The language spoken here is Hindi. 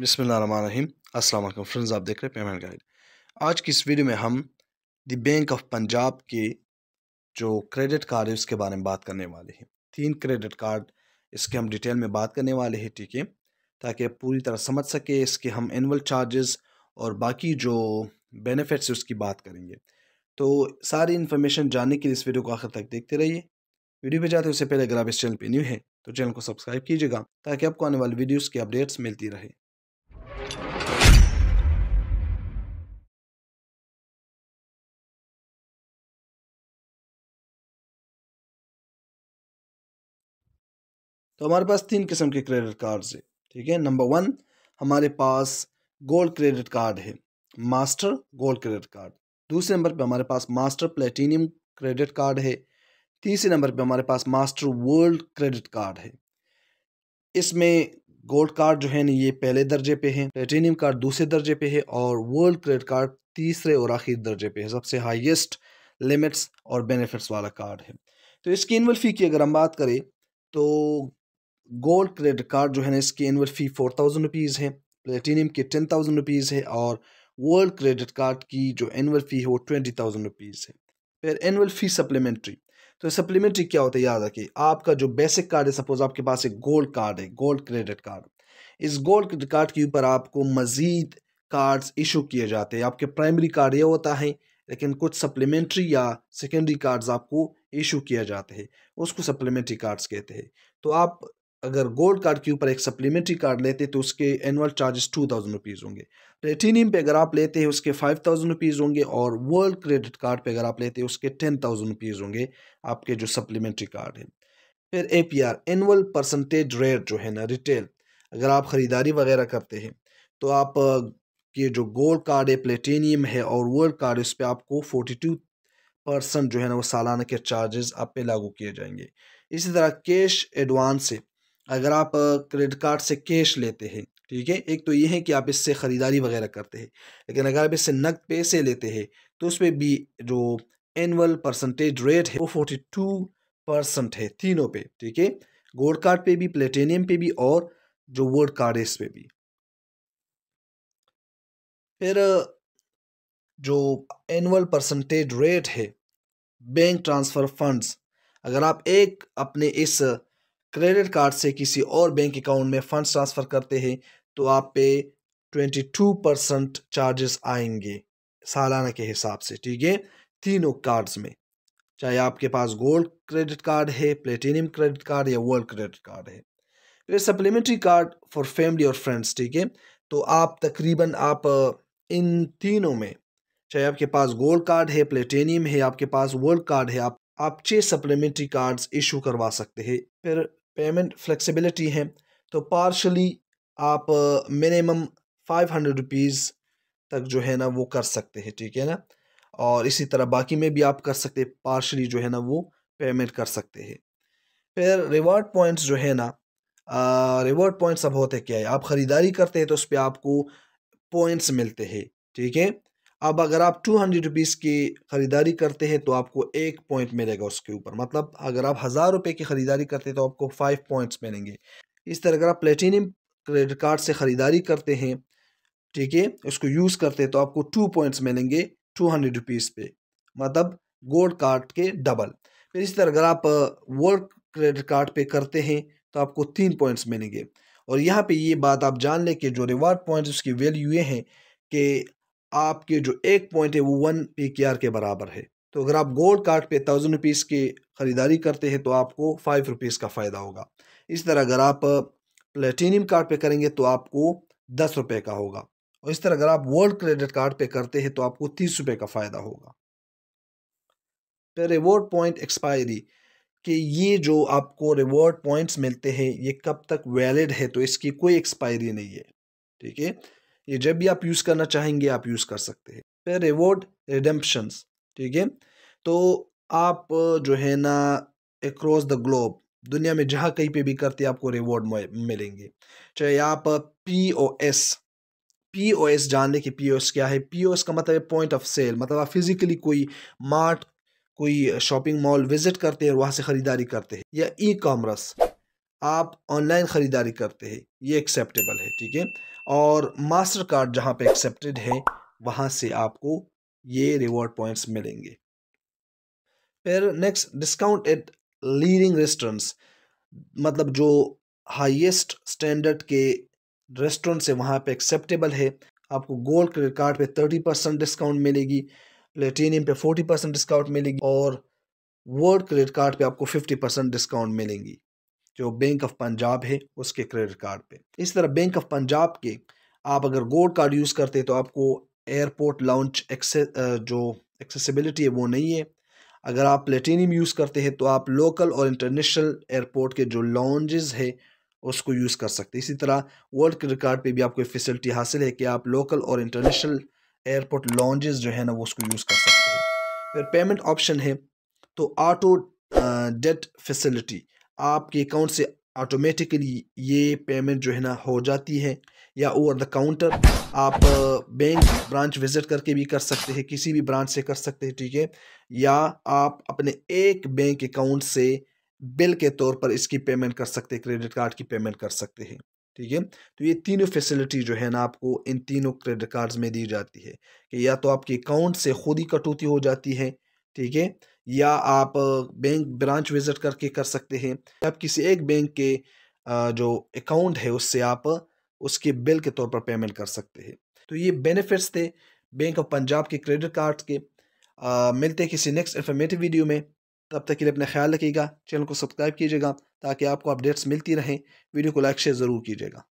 बिसमीम अस्सलाम वालेकुम फ्रेंड्स आप देख रहे हैं पेमेंट गाइड आज की इस वीडियो में हम द बैंक ऑफ पंजाब के जो क्रेडिट कार्ड है उसके बारे में बात करने वाले हैं तीन क्रेडिट कार्ड इसके हम डिटेल में बात करने वाले हैं ठीक है ताकि पूरी तरह समझ सके इसके हम एनअल चार्जेस और बाकी जो बेनिफिट्स है उसकी बात करेंगे तो सारी इन्फॉर्मेशन जानने के लिए इस वीडियो को आखिर तक देखते रहिए वीडियो पे जाते उससे पहले अगर आप इस चैनल पे न्यू हैं तो चैनल को सब्सक्राइब कीजिएगा ताकि आपको आने वाली वीडियोस की अपडेट्स मिलती रहे तो हमारे पास तीन किस्म के क्रेडिट कार्ड्स है ठीक है नंबर वन हमारे पास गोल्ड क्रेडिट कार्ड है मास्टर गोल्ड क्रेडिट कार्ड दूसरे नंबर पे हमारे पास मास्टर प्लेटिनियम क्रेडिट कार्ड है तीसरे नंबर पे हमारे पास मास्टर वर्ल्ड क्रेडिट कार्ड है इसमें गोल्ड कार्ड जो है ना ये पहले दर्जे पे है प्लेटिनियम कार्ड दूसरे दर्जे पे है और वर्ल्ड क्रेडिट कार्ड तीसरे और आखिर दर्जे पे है सबसे हाईएस्ट लिमिट्स और बेनिफिट्स वाला कार्ड है तो इसकी इनवल फ़ी की अगर हम बात करें तो गोल्ड क्रेडिट कार्ड जो है ना इसकी annual fee four thousand rupees है प्लेटिनियम की टेन थाउजेंड रुपीज़ है और वर्ल्ड क्रेडिट कार्ड की जो एनअल फ़ी है वो ट्वेंटी थाउजेंड रुपीज़ है फिर एनअल फ़ी सप्लीमेंट्री तो सप्लीमेंट्री क्या होता है याद रखिए आपका जो बेसिक कार्ड है सपोज़ आपके पास एक गोल्ड कार्ड है गोल्ड क्रेडिट कार्ड इस गोल्ड क्रेडिट कार्ड के ऊपर आपको मज़ीद कार्ड्स इशू किए जाते हैं आपके प्राइमरी कार्ड ये होता है लेकिन कुछ सप्लीमेंट्री या सेकेंडरी कार्ड्स आपको इशू किया जाते हैं उसको सप्लीमेंट्री कार्ड्स कहते हैं तो आप अगर गोल्ड कार्ड के ऊपर एक सप्लीमेंट्री कार्ड लेते तो उसके annual charges two thousand rupees होंगे प्लेटिनियम पे अगर आप लेते हैं उसके फाइव थाउजेंड रुपीज़ होंगे और वर्ल्ड क्रेडिट कार्ड पे अगर आप लेते हैं उसके टेन थाउजेंड रुपीज़ होंगे आपके जो सप्लीमेंट्री कार्ड है फिर A P R annual percentage rate जो है ना रिटेल अगर आप ख़रीदारी वगैरह करते हैं तो आप के जो गोल्ड कार्ड है प्लेटिनियम है और वर्ल्ड कार्ड उस पर आपको फोर्टी टू परसेंट जो है ना वो सालाना के चार्जेस आप पे लागू किए जाएंगे इसी तरह कैश एडवांस है अगर आप क्रेडिट कार्ड से कैश लेते हैं ठीक है एक तो ये है कि आप इससे ख़रीदारी वगैरह करते हैं लेकिन अगर आप इससे नकद पैसे लेते हैं तो उस पर भी जो एनअल परसेंटेज रेट है वो फोर्टी टू परसेंट है तीनों पे ठीक है गोल्ड कार्ड पे भी प्लेटेनियम पे भी और जो वर्ड कार्ड है इस पर भी फिर जो एनअल परसेंटेज रेट है बैंक ट्रांसफ़र फंड्स अगर आप एक अपने इस क्रेडिट कार्ड से किसी और बैंक अकाउंट में फ़ंड ट्रांसफ़र करते हैं तो आप पे 22 परसेंट चार्जेस आएंगे सालाना के हिसाब से ठीक है तीनों कार्ड्स में चाहे आपके पास गोल्ड क्रेडिट कार्ड है प्लेटिनियम क्रेडिट कार्ड या वर्ल्ड क्रेडिट कार्ड है फिर सप्लीमेंट्री कार्ड फॉर फैमिली और फ्रेंड्स ठीक है तो आप तकरीबन आप इन तीनों में चाहे आपके पास गोल्ड कार्ड है प्लेटिनियम है आपके पास वर्ल्ड कार्ड है आप आप छः सप्लीमेंट्री कार्ड्स इशू करवा सकते हैं फिर पेमेंट फ्लेक्सिबिलिटी है तो पार्शली आप मिनिमम फाइव हंड्रेड रुपीज़ तक जो है ना वो कर सकते हैं ठीक है ना और इसी तरह बाकी में भी आप कर सकते हैं पार्शली जो है ना वो पेमेंट कर सकते हैं फिर रिवॉर्ड पॉइंट्स जो है ना रिवॉर्ड पॉइंट्स अब होते क्या है आप ख़रीदारी करते हैं तो उस पर आपको पॉइंट्स मिलते हैं ठीक है अब अगर आप टू हंड्रेड रुपीज़ की ख़रीदारी करते हैं तो आपको एक पॉइंट मिलेगा उसके ऊपर मतलब अगर आप हज़ार रुपये की ख़रीदारी करते हैं तो आपको फ़ाइव पॉइंट्स मिलेंगे इस तरह अगर आप प्लेटिनियम क्रेडिट कार्ड से ख़रीदारी करते हैं ठीक है उसको यूज़ करते हैं तो आपको टू पॉइंट्स मिलेंगे टू हंड्रेड रुपीज़ पे मतलब गोल्ड कार्ड के डबल फिर इस तरह अगर आप वर्ल्ड क्रेडिट कार्ड पे करते हैं तो आपको तीन पॉइंट्स मिलेंगे और यहाँ पे ये बात आप जान लें कि जो रिवार्ड पॉइंट्स उसकी वैल्यू ये हैं कि आपके जो एक पॉइंट है वो वन पी के आर के बराबर है तो अगर आप गोल्ड कार्ड पे थाउजेंड रुपीज़ की ख़रीदारी करते हैं तो आपको फाइव रुपीज़ का फ़ायदा होगा इस तरह अगर आप प्लेटिनियम कार्ड पे करेंगे तो आपको दस रुपये का होगा और इस तरह अगर आप वर्ल्ड क्रेडिट कार्ड पे करते हैं तो आपको तीस रुपये का फ़ायदा होगा फिर रिवॉर्ड पॉइंट एक्सपायरी कि ये जो आपको रिवॉर्ड पॉइंट्स मिलते हैं ये कब तक वैलिड है तो इसकी कोई एक्सपायरी नहीं है ठीक है ये जब भी आप यूज़ करना चाहेंगे आप यूज़ कर सकते हैं फिर रिवॉर्ड रिडेम्पशंस ठीक है तो आप जो है ना एक्रॉस द ग्लोब दुनिया में जहाँ कहीं पे भी करते आपको रिवॉर्ड मिलेंगे चाहे आप P O S P O S जान लें कि पी ओ एस क्या है पी ओ एस का मतलब पॉइंट ऑफ सेल मतलब आप फिजिकली कोई मार्ट कोई शॉपिंग मॉल विजिट करते हैं और वहाँ से ख़रीदारी करते हैं या ई कॉमर्स आप ऑनलाइन ख़रीदारी करते हैं ये एक्सेप्टेबल है ठीक है और मास्टर कार्ड जहाँ पे एक्सेप्टेड है वहाँ से आपको ये रिवॉर्ड पॉइंट्स मिलेंगे फिर next discount at leading restaurants मतलब जो हाईएस्ट स्टैंडर्ड के रेस्टोरेंट से वहाँ पे एक्सेप्टेबल है आपको गोल्ड क्रेडिट कार्ड पे थर्टी परसेंट डिस्काउंट मिलेगी प्लेटिनियम पे फोर्टी परसेंट डिस्काउंट मिलेगी और वर्ल्ड क्रेडिट कार्ड पे आपको फिफ्टी परसेंट डिस्काउंट मिलेंगी जो बैंक ऑफ पंजाब है उसके क्रेडिट कार्ड पे इस तरह बैंक ऑफ पंजाब के आप अगर गोल्ड कार्ड यूज़ करते हैं तो आपको एयरपोर्ट लाउंज एक्से जो एक्सेसिबिलिटी है वो नहीं है अगर आप प्लेटिनियम यूज़ करते हैं तो आप लोकल और इंटरनेशनल एयरपोर्ट के जो लॉन्जेज़ है उसको यूज़ कर सकते इसी तरह वर्ल्ड क्रेडिट कार्ड पर भी आपको फैसिलिटी हासिल है कि आप लोकल और इंटरनेशनल एयरपोर्ट लॉन्ज़ जो है ना वो उसको यूज़ कर सकते हैं फिर पेमेंट ऑप्शन है तो ऑटो डेट फैसिलिटी आपके अकाउंट से ऑटोमेटिकली ये पेमेंट जो है ना हो जाती है या ओवर द काउंटर आप बैंक ब्रांच विज़िट करके भी कर सकते हैं किसी भी ब्रांच से कर सकते हैं ठीक है या आप अपने एक बैंक अकाउंट से बिल के तौर पर इसकी पेमेंट कर सकते हैं क्रेडिट कार्ड की पेमेंट कर सकते हैं ठीक है तो ये तीनों फैसिलिटी जो है ना आपको इन तीनों क्रेडिट कार्ड्स में दी जाती है कि या तो आपके अकाउंट से खुद ही कटौती हो जाती है ठीक है या आप बैंक ब्रांच विज़िट करके कर सकते हैं आप किसी एक बैंक के जो अकाउंट है उससे आप उसके बिल के तौर पर पेमेंट कर सकते हैं तो ये बेनिफिट्स थे बैंक ऑफ पंजाब के क्रेडिट कार्ड के आ, मिलते किसी नेक्स्ट इन्फॉर्मेटिव वीडियो में तब तक के लिए अपना ख्याल रखिएगा चैनल को सब्सक्राइब कीजिएगा ताकि आपको अपडेट्स मिलती रहें वीडियो को लाइक शेयर ज़रूर कीजिएगा